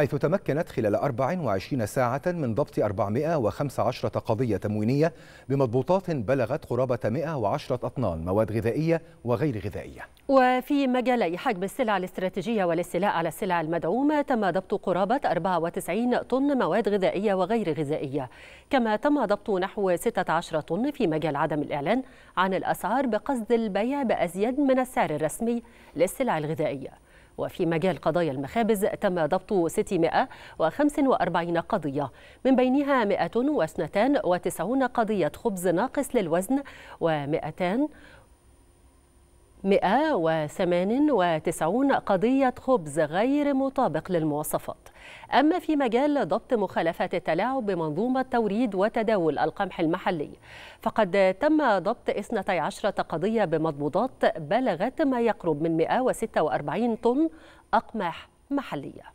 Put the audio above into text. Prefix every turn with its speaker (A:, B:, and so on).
A: حيث تمكنت خلال 24 ساعة من ضبط 415 قضية تموينية بمضبوطات بلغت قرابة 110 أطنان مواد غذائية وغير غذائية
B: وفي مجالي حجم السلع الاستراتيجية والاستيلاء على السلع المدعومة تم ضبط قرابة 94 طن مواد غذائية وغير غذائية كما تم ضبط نحو 16 طن في مجال عدم الإعلان عن الأسعار بقصد البيع بأزيد من السعر الرسمي للسلع الغذائية وفي مجال قضايا المخابز تم ضبط 645 قضية من بينها 192 قضية خبز ناقص للوزن و200 198 قضية خبز غير مطابق للمواصفات أما في مجال ضبط مخالفات التلاعب بمنظومة توريد وتداول القمح المحلي فقد تم ضبط 12 قضية بمضبوطات بلغت ما يقرب من 146 طن أقمح محلية